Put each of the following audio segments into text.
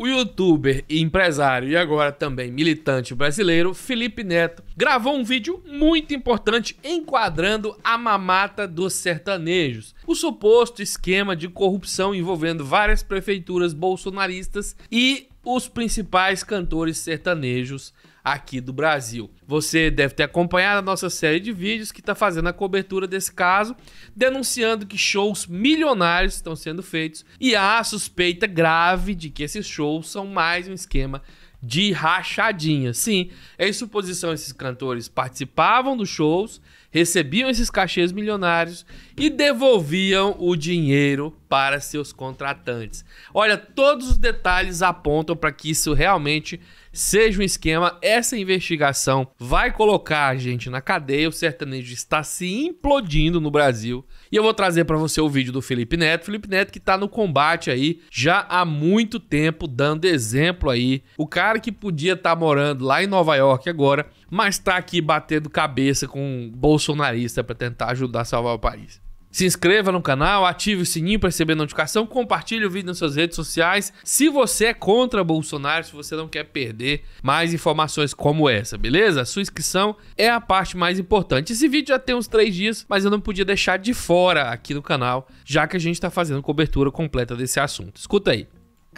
O youtuber, empresário e agora também militante brasileiro Felipe Neto gravou um vídeo muito importante enquadrando a mamata dos sertanejos, o suposto esquema de corrupção envolvendo várias prefeituras bolsonaristas e os principais cantores sertanejos aqui do Brasil. Você deve ter acompanhado a nossa série de vídeos que está fazendo a cobertura desse caso, denunciando que shows milionários estão sendo feitos e há a suspeita grave de que esses shows são mais um esquema de rachadinha. Sim, é em suposição, esses cantores participavam dos shows, recebiam esses cachês milionários e devolviam o dinheiro para seus contratantes. Olha, todos os detalhes apontam para que isso realmente seja um esquema. Essa investigação vai colocar a gente na cadeia. O sertanejo está se implodindo no Brasil. E eu vou trazer para você o vídeo do Felipe Neto. Felipe Neto que está no combate aí já há muito tempo, dando exemplo aí. O cara que podia estar tá morando lá em Nova York agora, mas está aqui batendo cabeça com um bolsonarista para tentar ajudar a salvar o país. Se inscreva no canal, ative o sininho para receber notificação, compartilhe o vídeo nas suas redes sociais. Se você é contra Bolsonaro, se você não quer perder mais informações como essa, beleza? sua inscrição é a parte mais importante. Esse vídeo já tem uns três dias, mas eu não podia deixar de fora aqui no canal, já que a gente está fazendo cobertura completa desse assunto. Escuta aí.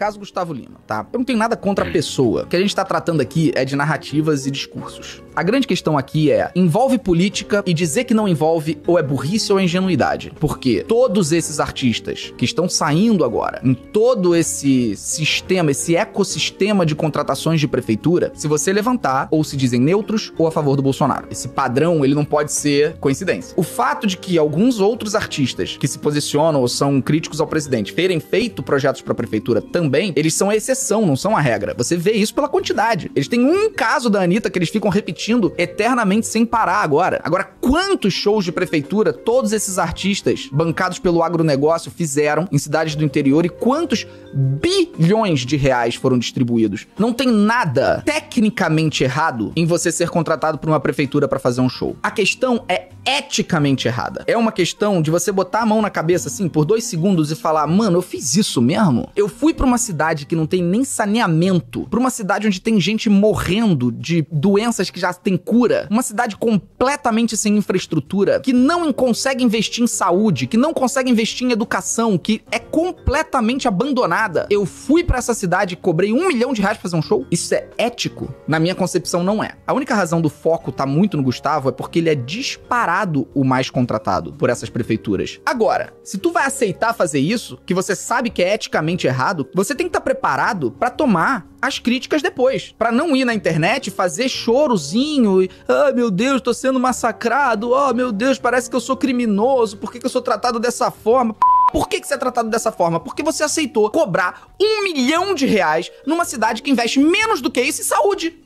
Caso Gustavo Lima, tá? Eu não tenho nada contra a hum. pessoa. O que a gente tá tratando aqui é de narrativas e discursos. A grande questão aqui é: envolve política e dizer que não envolve ou é burrice ou é ingenuidade. Porque todos esses artistas que estão saindo agora, em todo esse sistema, esse ecossistema de contratações de prefeitura, se você levantar, ou se dizem neutros ou a favor do Bolsonaro. Esse padrão, ele não pode ser coincidência. O fato de que alguns outros artistas que se posicionam ou são críticos ao presidente terem feito projetos para a prefeitura também também, eles são a exceção, não são a regra. Você vê isso pela quantidade. Eles têm um caso da Anitta que eles ficam repetindo eternamente sem parar agora. Agora, quantos shows de prefeitura todos esses artistas bancados pelo agronegócio fizeram em cidades do interior e quantos bilhões de reais foram distribuídos? Não tem nada tecnicamente errado em você ser contratado por uma prefeitura para fazer um show. A questão é eticamente errada. É uma questão de você botar a mão na cabeça, assim, por dois segundos e falar, mano, eu fiz isso mesmo? Eu fui pra uma cidade que não tem nem saneamento, pra uma cidade onde tem gente morrendo de doenças que já tem cura, uma cidade completamente sem infraestrutura, que não consegue investir em saúde, que não consegue investir em educação, que é completamente abandonada. Eu fui para essa cidade e cobrei um milhão de reais pra fazer um show? Isso é ético? Na minha concepção, não é. A única razão do foco tá muito no Gustavo é porque ele é disparado disparado o mais contratado por essas prefeituras. Agora, se tu vai aceitar fazer isso, que você sabe que é eticamente errado, você tem que estar tá preparado para tomar as críticas depois, para não ir na internet fazer chorozinho, ah, meu Deus, tô sendo massacrado, oh, meu Deus, parece que eu sou criminoso, por que, que eu sou tratado dessa forma? Por que, que você é tratado dessa forma? Porque você aceitou cobrar um milhão de reais numa cidade que investe menos do que isso em saúde.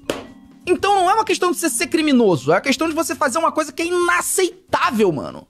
Então não é uma questão de você ser criminoso, é a questão de você fazer uma coisa que é inaceitável, mano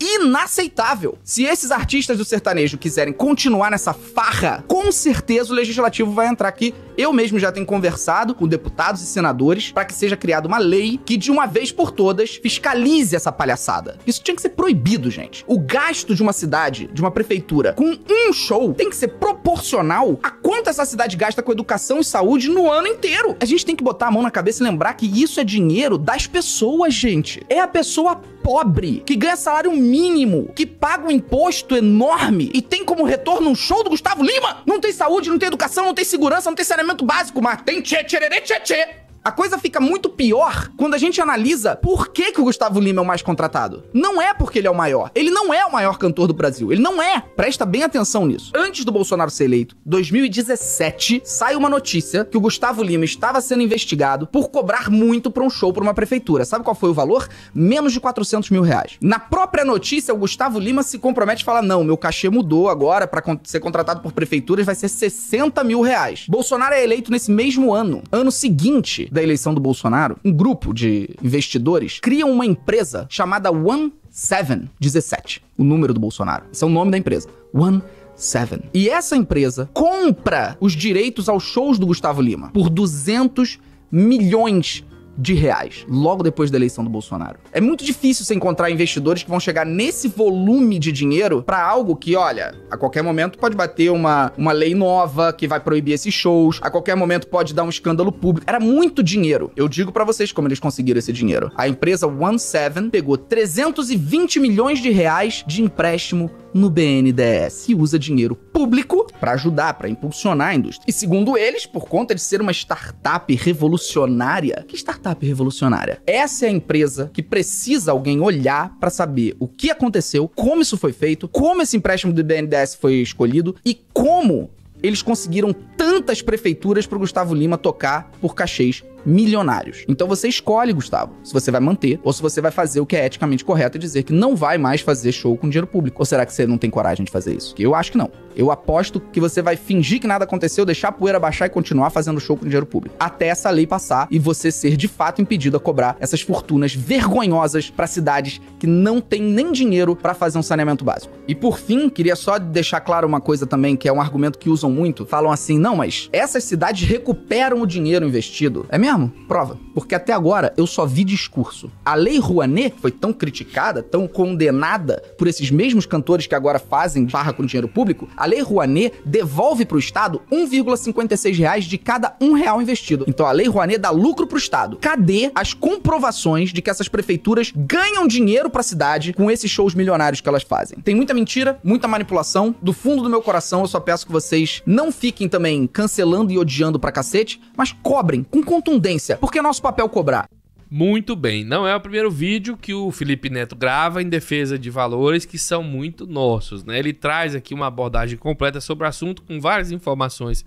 inaceitável. Se esses artistas do sertanejo quiserem continuar nessa farra, com certeza o legislativo vai entrar aqui. Eu mesmo já tenho conversado com deputados e senadores para que seja criada uma lei que de uma vez por todas fiscalize essa palhaçada. Isso tinha que ser proibido, gente. O gasto de uma cidade, de uma prefeitura, com um show tem que ser proporcional a quanto essa cidade gasta com educação e saúde no ano inteiro. A gente tem que botar a mão na cabeça e lembrar que isso é dinheiro das pessoas, gente. É a pessoa pobre, que ganha salário mínimo, que paga um imposto enorme e tem como retorno um show do Gustavo Lima? Não tem saúde, não tem educação, não tem segurança, não tem saneamento básico, mas tem tchê, tchê, tchê, tchê. A coisa fica muito pior quando a gente analisa por que, que o Gustavo Lima é o mais contratado. Não é porque ele é o maior. Ele não é o maior cantor do Brasil. Ele não é. Presta bem atenção nisso. Antes do Bolsonaro ser eleito, 2017, sai uma notícia que o Gustavo Lima estava sendo investigado por cobrar muito para um show para uma prefeitura. Sabe qual foi o valor? Menos de 400 mil reais. Na própria notícia, o Gustavo Lima se compromete e fala: não, meu cachê mudou agora para ser contratado por prefeituras vai ser 60 mil reais. Bolsonaro é eleito nesse mesmo ano. Ano seguinte, da eleição do Bolsonaro, um grupo de investidores criam uma empresa chamada One Seven 17, o número do Bolsonaro. Esse é o nome da empresa. One Seven. E essa empresa compra os direitos aos shows do Gustavo Lima por 200 milhões de reais, logo depois da eleição do Bolsonaro. É muito difícil você encontrar investidores que vão chegar nesse volume de dinheiro para algo que, olha, a qualquer momento pode bater uma, uma lei nova que vai proibir esses shows, a qualquer momento pode dar um escândalo público. Era muito dinheiro. Eu digo para vocês como eles conseguiram esse dinheiro. A empresa One Seven pegou 320 milhões de reais de empréstimo no BNDES e usa dinheiro público para ajudar, para impulsionar a indústria. E segundo eles, por conta de ser uma startup revolucionária, que startup startup revolucionária. Essa é a empresa que precisa alguém olhar para saber o que aconteceu, como isso foi feito, como esse empréstimo do BNDES foi escolhido e como eles conseguiram tantas prefeituras para o Gustavo Lima tocar por cachês milionários. Então você escolhe, Gustavo, se você vai manter ou se você vai fazer o que é eticamente correto e dizer que não vai mais fazer show com dinheiro público. Ou será que você não tem coragem de fazer isso? Eu acho que não. Eu aposto que você vai fingir que nada aconteceu, deixar a poeira baixar e continuar fazendo show com dinheiro público. Até essa lei passar e você ser de fato impedido a cobrar essas fortunas vergonhosas para cidades que não têm nem dinheiro para fazer um saneamento básico. E por fim, queria só deixar claro uma coisa também, que é um argumento que usam muito falam assim: não, mas essas cidades recuperam o dinheiro investido. É mesmo? Prova. Porque até agora eu só vi discurso. A Lei Rouanet foi tão criticada, tão condenada por esses mesmos cantores que agora fazem barra com dinheiro público. A Lei Rouanet devolve para o Estado 1,56 reais de cada um real investido. Então a Lei Rouanet dá lucro para o Estado. Cadê as comprovações de que essas prefeituras ganham dinheiro para a cidade com esses shows milionários que elas fazem? Tem muita mentira, muita manipulação. Do fundo do meu coração, eu só peço que vocês não fiquem também cancelando e odiando pra cacete, mas cobrem com contundência, porque é nosso papel cobrar. Muito bem, não é o primeiro vídeo que o Felipe Neto grava em defesa de valores que são muito nossos, né? Ele traz aqui uma abordagem completa sobre o assunto com várias informações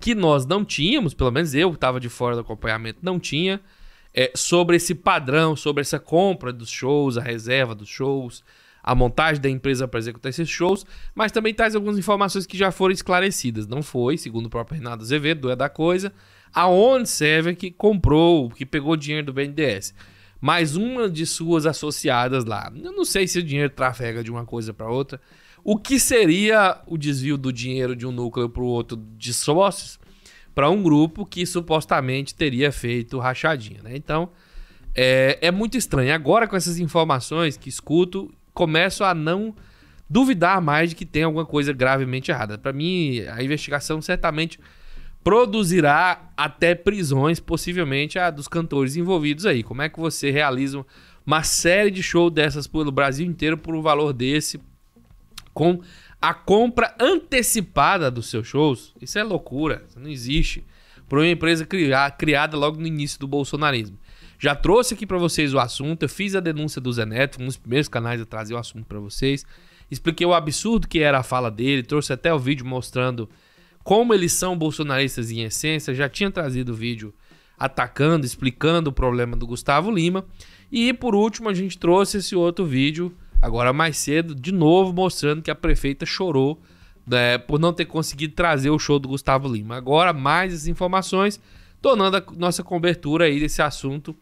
que nós não tínhamos, pelo menos eu que estava de fora do acompanhamento, não tinha, é, sobre esse padrão, sobre essa compra dos shows, a reserva dos shows, a montagem da empresa para executar esses shows, mas também traz algumas informações que já foram esclarecidas. Não foi, segundo o próprio Renato Azevedo, é da coisa, aonde serve que comprou, que pegou dinheiro do BNDES. Mais uma de suas associadas lá. Eu não sei se o dinheiro trafega de uma coisa para outra. O que seria o desvio do dinheiro de um núcleo para o outro de sócios para um grupo que supostamente teria feito rachadinha, né? Então, é, é, muito estranho. Agora, com essas informações que escuto começo a não duvidar mais de que tem alguma coisa gravemente errada. Para mim, a investigação certamente produzirá até prisões, possivelmente a dos cantores envolvidos aí. Como é que você realiza uma série de shows dessas pelo Brasil inteiro por um valor desse com a compra antecipada dos seus shows? Isso é loucura, isso não existe. Para uma empresa criar, criada logo no início do bolsonarismo. Já trouxe aqui para vocês o assunto, eu fiz a denúncia do Zé Neto, um dos primeiros canais a trazer o assunto para vocês. Expliquei o absurdo que era a fala dele, trouxe até o vídeo mostrando como eles são bolsonaristas em essência. Já tinha trazido o vídeo atacando, explicando o problema do Gustavo Lima. E por último, a gente trouxe esse outro vídeo, agora mais cedo, de novo mostrando que a prefeita chorou né, por não ter conseguido trazer o show do Gustavo Lima. Agora, mais as informações, tornando a nossa cobertura aí desse assunto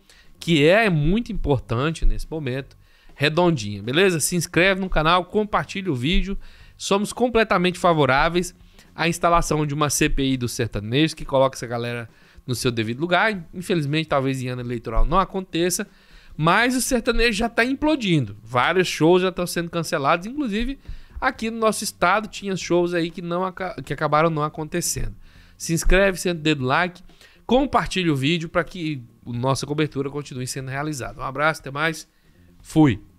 que é, é muito importante nesse momento, redondinha, beleza? Se inscreve no canal, compartilha o vídeo. Somos completamente favoráveis à instalação de uma CPI do sertanejo que coloque essa galera no seu devido lugar. Infelizmente, talvez em ano eleitoral não aconteça, mas o sertanejo já está implodindo. Vários shows já estão sendo cancelados, inclusive aqui no nosso estado tinha shows aí que, não, que acabaram não acontecendo. Se inscreve, senta o dedo like compartilhe o vídeo para que nossa cobertura continue sendo realizada. Um abraço, até mais. Fui.